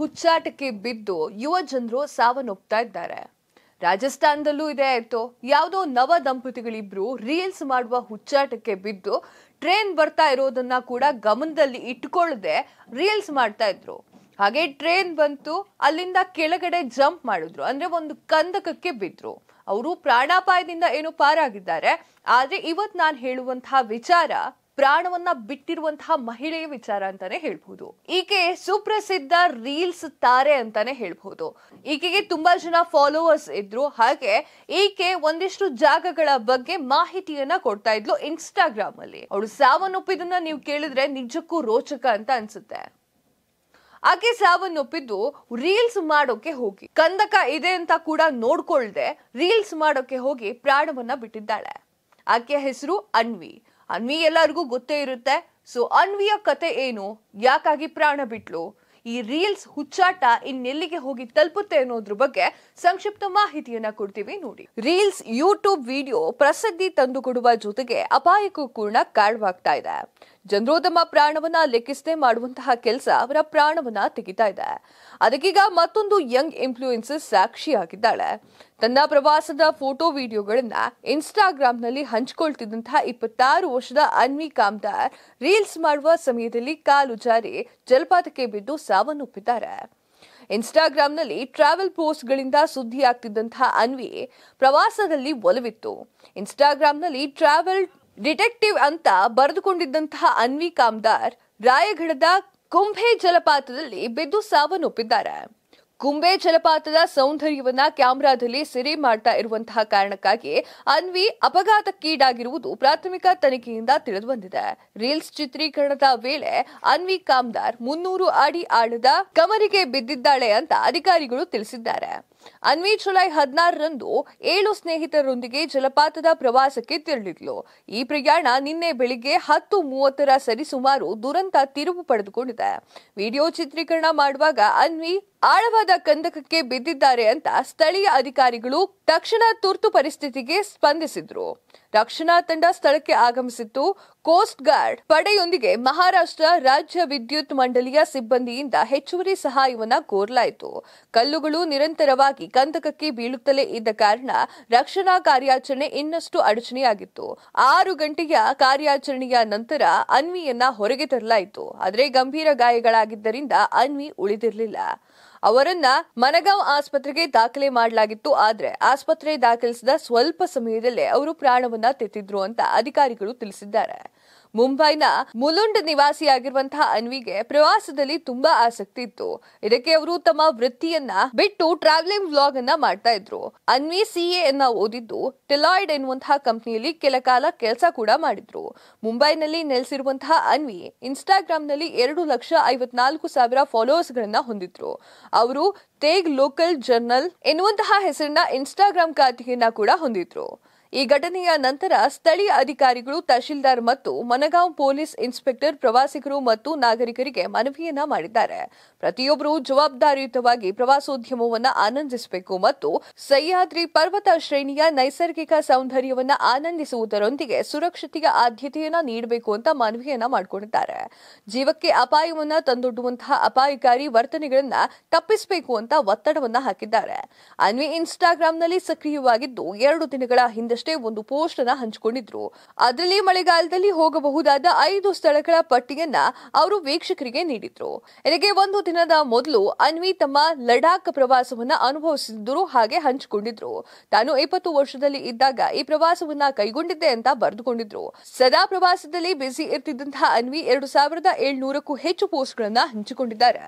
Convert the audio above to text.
ಹುಚ್ಚಾಟಕ್ಕೆ ಬಿದ್ದು ಯುವ ಜನರು ಸಾವನ್ನೊಪ್ತಾ ಇದ್ದಾರೆ ರಾಜಸ್ಥಾನದಲ್ಲೂ ಇದೇ ಆಯ್ತು ಯಾವುದೋ ನವ ದಂಪತಿಗಳಿಬ್ರು ರೀಲ್ಸ್ ಮಾಡುವ ಹುಚ್ಚಾಟಕ್ಕೆ ಬಿದ್ದು ಟ್ರೈನ್ ಬರ್ತಾ ಇರೋದನ್ನ ಕೂಡ ಗಮನದಲ್ಲಿ ಇಟ್ಕೊಳ್ಳದೆ ರೀಲ್ಸ್ ಮಾಡ್ತಾ ಇದ್ರು ಹಾಗೆ ಟ್ರೈನ್ ಬಂತು ಅಲ್ಲಿಂದ ಕೆಳಗಡೆ ಜಂಪ್ ಮಾಡಿದ್ರು ಅಂದ್ರೆ ಒಂದು ಕಂದಕಕ್ಕೆ ಬಿದ್ರು ಅವರು ಪ್ರಾಣಾಪಾಯದಿಂದ ಏನು ಪಾರಾಗಿದ್ದಾರೆ ಆದ್ರೆ ಇವತ್ ನಾನು ಹೇಳುವಂತಹ ವಿಚಾರ ಪ್ರಾಣವನ್ನ ಬಿಟ್ಟಿರುವಂತಹ ಮಹಿಳೆಯ ವಿಚಾರ ಅಂತಾನೆ ಹೇಳ್ಬಹುದು ಈಕೆ ಸುಪ್ರಸಿದ್ಧ ರೀಲ್ಸ್ ತಾರೆ ಅಂತಾನೆ ಹೇಳ್ಬಹುದು ಈಕೆಗೆ ತುಂಬಾ ಜನ ಫಾಲೋವರ್ಸ್ ಇದ್ರು ಹಾಗೆ ಈಕೆ ಒಂದಿಷ್ಟು ಜಾಗಗಳ ಬಗ್ಗೆ ಮಾಹಿತಿಯನ್ನ ಕೊಡ್ತಾ ಇದ್ಲು ಇನ್ಸ್ಟಾಗ್ರಾಮ್ ಅಲ್ಲಿ ಅವಳು ಸಾವನ್ನೊಪ್ಪಿದನ್ನ ನೀವು ಕೇಳಿದ್ರೆ ನಿಜಕ್ಕೂ ರೋಚಕ ಅಂತ ಅನ್ಸುತ್ತೆ ಆಕೆ ಸಾವನ್ನೊಪ್ಪಿದ್ದು ರೀಲ್ಸ್ ಮಾಡೋಕೆ ಹೋಗಿ ಕಂದಕ ಇದೆ ಅಂತ ಕೂಡ ನೋಡ್ಕೊಳ್ದೆ ರೀಲ್ಸ್ ಮಾಡೋಕೆ ಹೋಗಿ ಪ್ರಾಣವನ್ನ ಬಿಟ್ಟಿದ್ದಾಳೆ ಆಕೆಯ ಹೆಸರು ಅನ್ವಿ ಅನ್ವಿ ಎಲ್ಲರಿಗೂ ಗೊತ್ತೇ ಇರುತ್ತೆ ಸೊ ಅನ್ವಿಯ ಕತೆ ಏನು ಯಾಕಾಗಿ ಪ್ರಾಣ ಬಿಟ್ಲು ಈ ರೀಲ್ಸ್ ಹುಚ್ಚಾಟ ಇನ್ನೆಲ್ಲಿಗೆ ಹೋಗಿ ತಲುಪುತ್ತೆ ಅನ್ನೋದ್ರ ಬಗ್ಗೆ ಸಂಕ್ಷಿಪ್ತ ಮಾಹಿತಿಯನ್ನ ಕೊಡ್ತೀವಿ ನೋಡಿ ರೀಲ್ಸ್ ಯೂಟ್ಯೂಬ್ ವಿಡಿಯೋ ಪ್ರಸಿದ್ಧಿ ತಂದುಕೊಡುವ ಜೊತೆಗೆ ಅಪಾಯಕ್ಕೂ ಕೂಡ ಕಾಡ್ವಾಗ್ತಾ ಇದೆ ಜನರು ತಮ್ಮ ಪ್ರಾಣವನ್ನ ಲೆಕ್ಕಿಸದೆ ಮಾಡುವಂತಹ ಕೆಲಸ ಅವರ ಪ್ರಾಣವನ್ನ ತೆಗಿತಾ ಇದೆ ಅದಕ್ಕೀಗ ಮತ್ತೊಂದು ಯಂಗ್ ಇನ್ಫ್ಲೂಯೆನ್ಸಸ್ ಸಾಕ್ಷಿಯಾಗಿದ್ದಾಳೆ ತನ್ನ ಪ್ರವಾಸದ ಫೋಟೋ ವಿಡಿಯೋಗಳನ್ನ ನಲ್ಲಿ ಹಂಚಿಕೊಳ್ತಿದ್ದಂತಹ ಇಪ್ಪತ್ತಾರು ವರ್ಷದ ಅನ್ವಿ ಕಾಮ್ದಾರ್ ರೀಲ್ಸ್ ಮಾಡುವ ಸಮಯದಲ್ಲಿ ಕಾಲು ಜಾರಿ ಜಲಪಾತಕ್ಕೆ ಬಿದ್ದು ಸಾವನ್ನಪ್ಪಿದ್ದಾರೆ ನಲ್ಲಿ ಟ್ರಾವೆಲ್ ಪೋಸ್ಟ್ಗಳಿಂದ ಸುದ್ದಿಯಾಗ್ತಿದ್ದಂತಹ ಅನ್ವಿ ಪ್ರವಾಸದಲ್ಲಿ ಒಲವಿತ್ತು ನಲ್ಲಿ ಟ್ರಾವೆಲ್ ಡಿಟೆಕ್ಟಿವ್ ಅಂತ ಬರೆದುಕೊಂಡಿದ್ದಂತಹ ಅನ್ವಿ ಕಾಮ್ದಾರ್ ರಾಯಗಢದ ಕುಂಭೆ ಜಲಪಾತದಲ್ಲಿ ಬಿದ್ದು ಸಾವನ್ನಪ್ಪಿದ್ದಾರೆ ಗುಂಬೆ ಜಲಪಾತದ ಸೌಂದರ್ಯವನ್ನ ಕ್ಯಾಮೆರಾದಲ್ಲಿ ಸೆರೆ ಮಾಡ್ತಾ ಇರುವಂತಹ ಕಾರಣಕ್ಕಾಗಿ ಅನ್ವಿ ಅಪಘಾತಕ್ಕೀಡಾಗಿರುವುದು ಪ್ರಾಥಮಿಕ ತನಿಖೆಯಿಂದ ತಿಳಿದುಬಂದಿದೆ ರೀಲ್ಸ್ ಚಿತ್ರೀಕರಣದ ವೇಳೆ ಅನ್ವಿ ಕಾಮ್ದಾರ್ ಮುನ್ನೂರು ಅಡಿ ಆಳದ ಕಮರಿಗೆ ಬಿದ್ದಿದ್ದಾಳೆ ಅಂತ ಅಧಿಕಾರಿಗಳು ತಿಳಿಸಿದ್ದಾರೆ ಅನ್ವಿ ಜುಲೈ ಹದಿನಾರರಂದು ಏಳು ಸ್ನೇಹಿತರೊಂದಿಗೆ ಜಲಪಾತದ ಪ್ರವಾಸಕ್ಕೆ ತೆರಳಿದ್ಲು ಈ ಪ್ರಯಾಣ ನಿನ್ನೆ ಬೆಳಿಗ್ಗೆ ಹತ್ತು ಮೂವತ್ತರ ಸರಿಸುಮಾರು ದುರಂತ ತಿರುವು ಪಡೆದುಕೊಂಡಿದೆ ವಿಡಿಯೋ ಚಿತ್ರೀಕರಣ ಮಾಡುವಾಗ ಅನ್ವಿ ಆಳವಾದ ಕಂದಕಕ್ಕೆ ಬಿದ್ದಿದ್ದಾರೆ ಅಂತ ಸ್ಥಳೀಯ ಅಧಿಕಾರಿಗಳು ತಕ್ಷಣ ತುರ್ತು ಪರಿಸ್ಥಿತಿಗೆ ಸ್ಪಂದಿಸಿದ್ರು ರಕ್ಷಣಾ ತಂಡ ಸ್ಥಳಕ್ಕೆ ಆಗಮಿಸಿತ್ತು ಕೋಸ್ಟ್ ಗಾರ್ಡ್ ಪಡೆಯೊಂದಿಗೆ ಮಹಾರಾಷ್ಟ್ರ ರಾಜ್ಯ ವಿದ್ಯುತ್ ಮಂಡಳಿಯ ಸಿಬ್ಬಂದಿಯಿಂದ ಹೆಚ್ಚುವರಿ ಸಹಾಯವನ್ನು ಕೋರಲಾಯಿತು ಕಲ್ಲುಗಳು ನಿರಂತರವಾಗಿ ಕಂದಕಕ್ಕೆ ಬೀಳುತ್ತಲೇ ಇದ್ದ ಕಾರಣ ರಕ್ಷಣಾ ಕಾರ್ಯಾಚರಣೆ ಇನ್ನಷ್ಟು ಅಡಚಣೆಯಾಗಿತ್ತು ಆರು ಗಂಟೆಯ ಕಾರ್ಯಾಚರಣೆಯ ನಂತರ ಅನ್ವಿಯನ್ನ ಹೊರಗೆ ತರಲಾಯಿತು ಆದರೆ ಗಂಭೀರ ಗಾಯಗಳಾಗಿದ್ದರಿಂದ ಅನ್ವಿ ಉಳಿದಿರಲಿಲ್ಲ ಅವರನ್ನ ಮನಗಾಂವ್ ಆಸ್ಪತ್ರೆಗೆ ದಾಖಲೆ ಮಾಡಲಾಗಿತ್ತು ಆದ್ರೆ ಆಸ್ಪತ್ರೆ ದಾಖಲಿಸಿದ ಸ್ವಲ್ಪ ಸಮಯದಲ್ಲೇ ಅವರು ಪ್ರಾಣವನ್ನ ತೆತ್ತಿದ್ರು ಅಂತ ಅಧಿಕಾರಿಗಳು ತಿಳಿಸಿದ್ದಾರೆ ಮುಂಬೈನ ಮುಲುಂಡ್ ನಿವಾಸಿಯಾಗಿರುವಂತಹ ಅನ್ವಿಗೆ ಪ್ರವಾಸದಲ್ಲಿ ತುಂಬಾ ಆಸಕ್ತಿ ಇತ್ತು ಇದಕ್ಕೆ ಅವರು ತಮ್ಮ ವೃತ್ತಿಯನ್ನ ಬಿಟ್ಟು ಟ್ರಾವೆಲಿಂಗ್ ವ್ಲಾಗ್ ಅನ್ನ ಮಾಡ್ತಾ ಇದ್ರು ಅನ್ವಿ ಸಿಎ ಅನ್ನ ಓದಿದ್ದು ಟೆಲಾಯ್ಡ್ ಎನ್ನುವಂತಹ ಕಂಪನಿಯಲ್ಲಿ ಕೆಲ ಕಾಲ ಕೆಲಸ ಕೂಡ ಮಾಡಿದ್ರು ಮುಂಬೈನಲ್ಲಿ ನೆಲೆಸಿರುವಂತಹ ಅನ್ವಿ ಇನ್ಸ್ಟಾಗ್ರಾಮ್ ನಲ್ಲಿ ಎರಡು ಲಕ್ಷ ಐವತ್ನಾಲ್ಕು ಸಾವಿರ ಫಾಲೋವರ್ಸ್ ಗಳನ್ನ ಹೊಂದಿದ್ರು ಅವರು ತೇಗ್ ಲೋಕಲ್ ಜರ್ನಲ್ ಎನ್ನುವಂತಹ ಹೆಸರಿನ ಇನ್ಸ್ಟಾಗ್ರಾಮ್ ಖಾತೆಯನ್ನ ಕೂಡ ಹೊಂದಿದ್ರು ಈ ಘಟನೆಯ ನಂತರ ಸ್ಥಳೀಯ ಅಧಿಕಾರಿಗಳು ತಹಶೀಲ್ದಾರ್ ಮತ್ತು ಮನಗಾಂವ್ ಪೊಲೀಸ್ ಇನ್ಸ್ಪೆಕ್ಟರ್ ಪ್ರವಾಸಿಗರು ಮತ್ತು ನಾಗರಿಕರಿಗೆ ಮನವಿಯನ್ನ ಮಾಡಿದ್ದಾರೆ ಪ್ರತಿಯೊಬ್ಬರೂ ಜವಾಬ್ದಾರಿಯುತವಾಗಿ ಪ್ರವಾಸೋದ್ಯಮವನ್ನು ಆನಂದಿಸಬೇಕು ಮತ್ತು ಸಹ್ಯಾದ್ರಿ ಪರ್ವತ ಶ್ರೇಣಿಯ ನೈಸರ್ಗಿಕ ಸೌಂದರ್ಯವನ್ನು ಆನಂದಿಸುವುದರೊಂದಿಗೆ ಸುರಕ್ಷತೆಯ ಆದ್ಯತೆಯನ್ನ ನೀಡಬೇಕು ಅಂತ ಮನವಿಯನ್ನ ಮಾಡಿಕೊಂಡಿದ್ದಾರೆ ಜೀವಕ್ಕೆ ಅಪಾಯವನ್ನ ತಂದೊಡ್ಡುವಂತಹ ಅಪಾಯಕಾರಿ ವರ್ತನೆಗಳನ್ನ ತಪ್ಪಿಸಬೇಕು ಅಂತ ಒತ್ತಡವನ್ನ ಹಾಕಿದ್ದಾರೆ ಅನ್ವಿ ಇನ್ಸ್ಟಾಗ್ರಾಂನಲ್ಲಿ ಸಕ್ರಿಯವಾಗಿದ್ದು ಎರಡು ದಿನಗಳ ಹಿಂದೆ ಅಷ್ಟೇ ಒಂದು ಪೋಸ್ಟ್ ಅನ್ನ ಹಂಚಿಕೊಂಡಿದ್ರು ಅದರಲ್ಲಿ ಮಳೆಗಾಲದಲ್ಲಿ ಹೋಗಬಹುದಾದ ಐದು ಸ್ಥಳಗಳ ಪಟ್ಟಿಯನ್ನ ಅವರು ವೀಕ್ಷಕರಿಗೆ ನೀಡಿದ್ರು ಇದಕ್ಕೆ ಒಂದು ದಿನದ ಮೊದಲು ಅನ್ವಿ ತಮ್ಮ ಲಡಾಖ್ ಪ್ರವಾಸವನ್ನ ಅನುಭವಿಸಿದ್ರು ಹಾಗೆ ಹಂಚಿಕೊಂಡಿದ್ರು ತಾನು ಇಪ್ಪತ್ತು ವರ್ಷದಲ್ಲಿ ಇದ್ದಾಗ ಈ ಪ್ರವಾಸವನ್ನ ಕೈಗೊಂಡಿದ್ದೆ ಅಂತ ಬರೆದುಕೊಂಡಿದ್ರು ಸದಾ ಪ್ರವಾಸದಲ್ಲಿ ಬ್ಯುಸಿ ಇರ್ತಿದ್ದಂತಹ ಅನ್ವಿ ಎರಡು ಸಾವಿರದ ಏಳ್ನೂರಕ್ಕೂ ಹೆಚ್ಚು ಪೋಸ್ಟ್ಗಳನ್ನ ಹಂಚಿಕೊಂಡಿದ್ದಾರೆ